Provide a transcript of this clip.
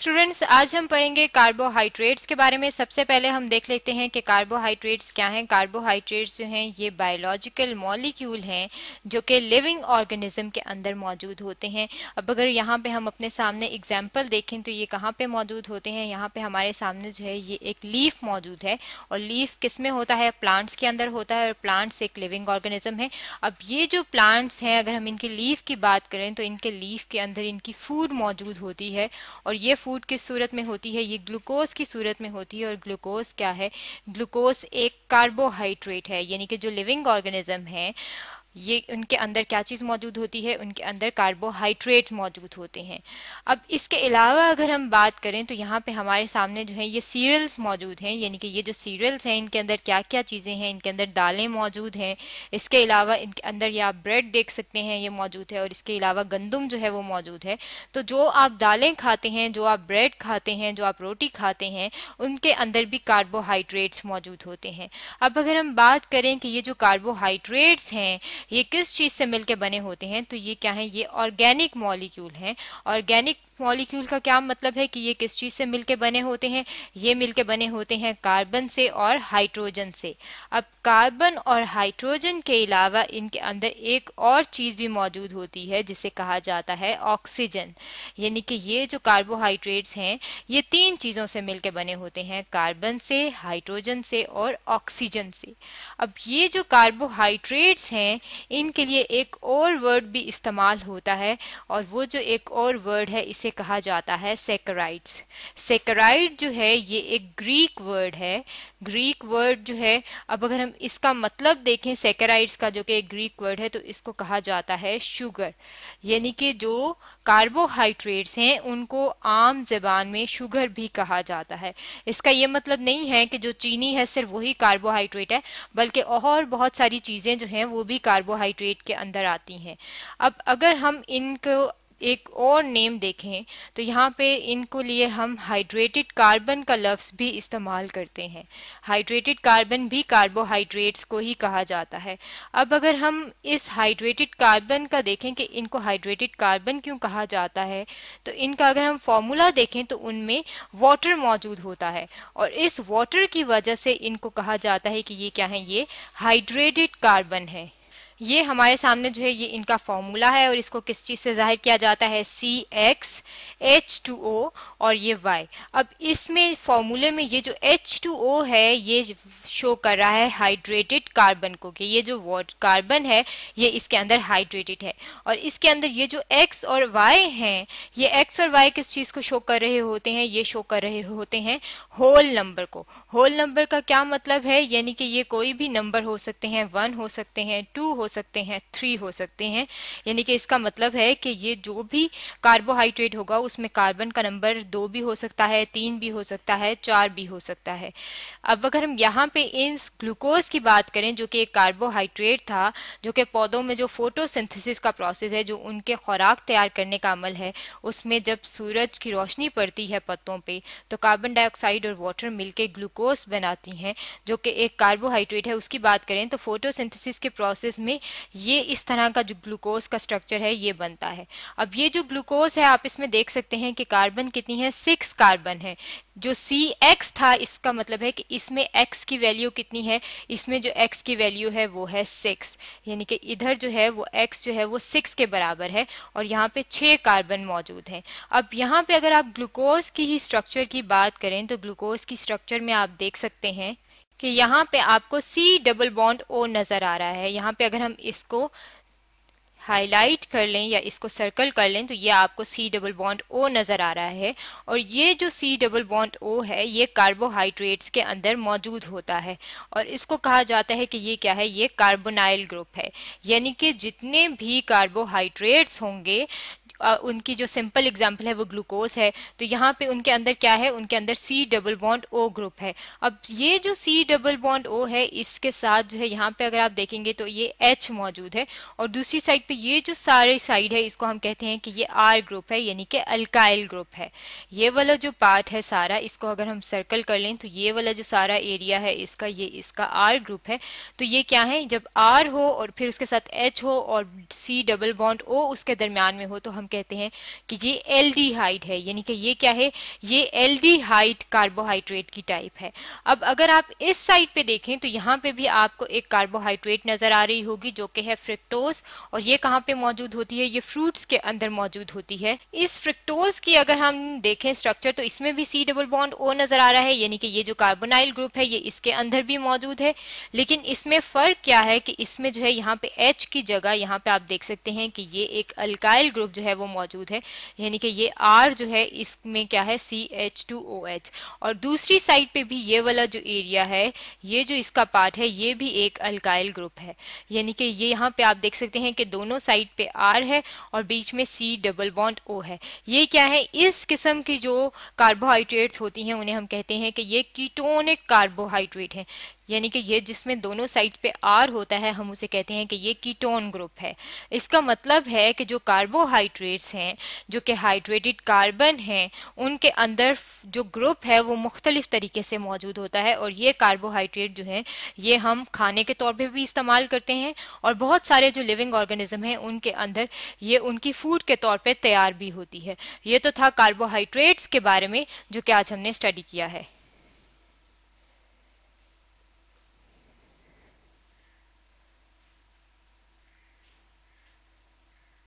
students आज हम पढ़ेंगे कार्बोहाइड्रेट्स के बारे में सबसे पहले हम देख लेते हैं कि कार्बोहाइड्रेट्स क्या हैं कार्बोहाइड्रेट्स जो हैं ये बायोलॉजिकल मॉलिक्यूल हैं जो कि लिविंग ऑर्गेनिज्म के अंदर मौजूद होते हैं अब अगर यहाँ पे हम अपने सामने एग्जाम्पल देखें तो ये कहाँ पे मौजूद होते हैं यहाँ पे हमारे सामने जो है ये एक लीफ मौजूद है और लीफ किस में होता है प्लांट्स के अंदर होता है और प्लांट्स एक लिविंग ऑर्गेनिज्म है अब ये जो प्लांट्स हैं अगर हम इनकी लीफ की बात करें तो इनके लीफ के अंदर इनकी फूड मौजूद होती है और ये फूड की सूरत में होती है ये ग्लूकोज की सूरत में होती है और ग्लूकोज क्या है ग्लूकोज एक कार्बोहाइड्रेट है यानी कि जो लिविंग ऑर्गेनिज्म है ये उनके अंदर क्या चीज़ मौजूद होती है उनके अंदर कार्बोहाइड्रेट मौजूद होते हैं अब इसके अलावा अगर हम बात करें तो यहाँ पे हमारे सामने जो है ये सीरियल्स मौजूद हैं यानी कि ये जो सीरियल्स हैं इनके अंदर क्या क्या चीज़ें हैं इनके अंदर दालें मौजूद हैं इसके अलावा इनके अंदर ये आप ब्रेड देख सकते हैं ये मौजूद है और इसके अलावा गंदम जो है वो मौजूद है तो जो आप दालें खाते हैं जो आप ब्रेड खाते हैं जो आप रोटी खाते हैं उनके अंदर भी कार्बोहाइड्रेट्स मौजूद होते हैं अब अगर हम बात करें कि ये जो कार्बोहाइड्रेट्स हैं ये किस चीज़ से मिलके बने होते हैं तो ये क्या है ये ऑर्गेनिक मॉलिक्यूल हैं ऑर्गेनिक मॉलिक्यूल का क्या मतलब है कि ये किस चीज़ से मिलके बने होते हैं ये मिलके बने होते हैं कार्बन से और हाइड्रोजन से अब कार्बन और हाइड्रोजन के अलावा इनके अंदर एक और चीज़ भी मौजूद होती है जिसे कहा जाता है ऑक्सीजन यानी कि ये जो कार्बोहाइड्रेट्स हैं ये तीन चीज़ों से मिलके बने होते हैं कार्बन से हाइड्रोजन से और ऑक्सीजन से अब ये जो कार्बोहाइड्रेट्स हैं इनके लिए एक और वर्ड भी इस्तेमाल होता है और वो जो एक और वर्ड है इसे कहा जाता है सेकराइड्स सेकराइड जो है ये एक ग्रीक वर्ड है ग्रीक वर्ड जो है अब अगर हम इसका मतलब देखें सेकराइड्स का जो कि एक ग्रीक वर्ड है तो इसको कहा जाता है शुगर यानी कि जो कार्बोहाइड्रेट्स हैं उनको आम जबान में शुगर भी कहा जाता है इसका ये मतलब नहीं है कि जो चीनी है सिर्फ वही कार्बोहाइड्रेट है बल्कि और बहुत सारी चीज़ें जो हैं वो भी कार्बोहाइड्रेट के अंदर आती हैं अब अगर हम इनको एक और नेम देखें तो यहाँ पे इनको लिए हम हाइड्रेटेड कार्बन का लफ्ज़ भी इस्तेमाल करते हैं हाइड्रेटेड कार्बन भी कार्बोहाइड्रेट्स को ही कहा जाता है अब अगर हम इस हाइड्रेटेड कार्बन का देखें कि इनको हाइड्रेटेड कार्बन क्यों कहा जाता है तो इनका अगर हम फॉर्मूला देखें तो उनमें वाटर मौजूद होता है और इस वाटर की वजह से इनको कहा जाता है कि ये क्या है ये हाइड्रेटेड कार्बन है ये हमारे सामने जो है ये इनका फॉर्मूला है और इसको किस चीज़ से जाहिर किया जाता है C X H two O और ये वाई अब इसमें फॉर्मूले में ये जो एच टू ओ है ये शो कर रहा है हाइड्रेटेड कार्बन को कि ये जो कार्बन है ये इसके अंदर हाइड्रेटेड है और इसके अंदर ये जो एक्स और वाई हैं ये एक्स और वाई किस चीज़ को शो कर रहे होते हैं ये शो कर रहे होते हैं होल नंबर को होल नंबर का क्या मतलब है यानी कि ये कोई भी नंबर हो सकते हैं वन हो सकते हैं टू हो सकते हैं थ्री हो सकते हैं यानी कि इसका मतलब है कि ये जो भी कार्बोहाइड्रेट होगा उसमें कार्बन का नंबर दो भी हो सकता है तीन भी हो सकता है चार भी हो सकता है अब अगर हम यहाँ पे इन ग्लूकोज की बात करें जो कि एक कार्बोहाइड्रेट था जो कि पौधों में जो फोटोसिंथेसिस का प्रोसेस है जो उनके खुराक तैयार करने का अमल है उसमें जब सूरज की रोशनी पड़ती है पत्तों पे तो कार्बन डाइऑक्साइड और वाटर मिलके ग्लूकोज बनाती हैं जो कि एक कार्बोहाइड्रेट है उसकी बात करें तो फोटोसिंथेसिस के प्रोसेस में ये इस तरह का जो ग्लूकोज का स्ट्रक्चर है ये बनता है अब ये जो ग्लूकोज है आप इसमें देख सकते हैं कि कार्बन कितनी है सिक्स कार्बन है जो सी एक्स था इसका मतलब है कि इसमें एक्स की वैल्यू कितनी है इसमें जो एक्स की वैल्यू है वो है सिक्स यानी कि इधर जो है वो एक्स जो है वो सिक्स के बराबर है और यहाँ पे छः कार्बन मौजूद हैं अब यहाँ पे अगर आप ग्लूकोज की ही स्ट्रक्चर की बात करें तो ग्लूकोज की स्ट्रक्चर में आप देख सकते हैं कि यहाँ पे आपको सी डबल बॉन्ड ओ नज़र आ रहा है यहाँ पे अगर हम इसको हाईलाइट कर लें या इसको सर्कल कर लें तो ये आपको सी डबल बॉन्ड ओ नज़र आ रहा है और ये जो सी डबल बॉन्ड ओ है ये कार्बोहाइड्रेट्स के अंदर मौजूद होता है और इसको कहा जाता है कि ये क्या है ये कार्बोनाइल ग्रुप है यानी कि जितने भी कार्बोहाइड्रेट्स होंगे उनकी जो सिंपल एग्जाम्पल है वो ग्लूकोज है तो यहाँ पे उनके अंदर क्या है उनके अंदर C double bond O group है अब ये जो सी डबल बॉन्ड ओ है इसके साथ जो है यहाँ पे अगर आप देखेंगे तो ये एच मौजूद है और दूसरी साइड पे ये जो सारे साइड है इसको हम कहते हैं कि ये आर ग्रुप है यानी कि अल्काइल ग्रुप है ये वाला जो पार्ट है सारा इसको अगर हम सर्कल कर लें तो ये वाला जो सारा एरिया है इसका ये इसका आर ग्रुप है तो ये क्या है जब आर हो और फिर उसके साथ एच हो और सी डबल बॉन्ड ओ उसके दरम्यान में हो तो हम कहते हैं कि ये एल है यानी कि ये क्या है ये एल कार्बोहाइड्रेट की टाइप है अब अगर आप इस साइड पे देखें तो यहाँ पे भी आपको एक कार्बोहाइड्रेट नजर आ रही होगी जो कि है फ्रिक्टोज और ये कहाँ पे मौजूद होती है ये फ्रूट्स के अंदर मौजूद होती है इस फ्रिक्टोज की अगर हम देखें स्ट्रक्चर तो इसमें भी सी डबल बॉन्ड ओ नजर आ रहा है यानी कि ये जो कार्बोनाइल ग्रुप है ये इसके अंदर भी मौजूद है लेकिन इसमें फर्क क्या है कि इसमें जो है यहाँ पे एच की जगह यहाँ पे आप देख सकते हैं कि ये एक अल्काइल ग्रुप जो है वो मौजूद है यानी कि ये आर जो है इसमें क्या है C H two O H और दूसरी साइड पे भी ये वाला जो एरिया है ये जो इसका पार्ट है ये भी एक अल्काइल ग्रुप है यानी कि ये यहाँ पे आप देख सकते हैं कि दोनों साइड पे आर है और बीच में सी डबल बॉन्ड ओ है ये क्या है इस किस्म की जो कार्बोहाइड्रेट्स होती हैं उन्हें हम कहते हैं कि ये कीटोनिक कार्बोहाइड्रेट हैं यानी कि ये जिसमें दोनों साइड पे आर होता है हम उसे कहते हैं कि ये कीटोन ग्रुप है इसका मतलब है कि जो कार्बोहाइड्रेट कार्बोहाइड्रेट्स हैं जो कि हाइड्रेटेड कार्बन हैं उनके अंदर जो ग्रुप है वो मुख्तलिफ तरीके से मौजूद होता है और ये कार्बोहाइड्रेट जो हैं ये हम खाने के तौर पर भी इस्तेमाल करते हैं और बहुत सारे जो लिविंग ऑर्गेनिज्म हैं उनके अंदर ये उनकी फूड के तौर पर तैयार भी होती है ये तो था कार्बोहाइड्रेट्स के बारे में जो कि आज हमने स्टडी किया है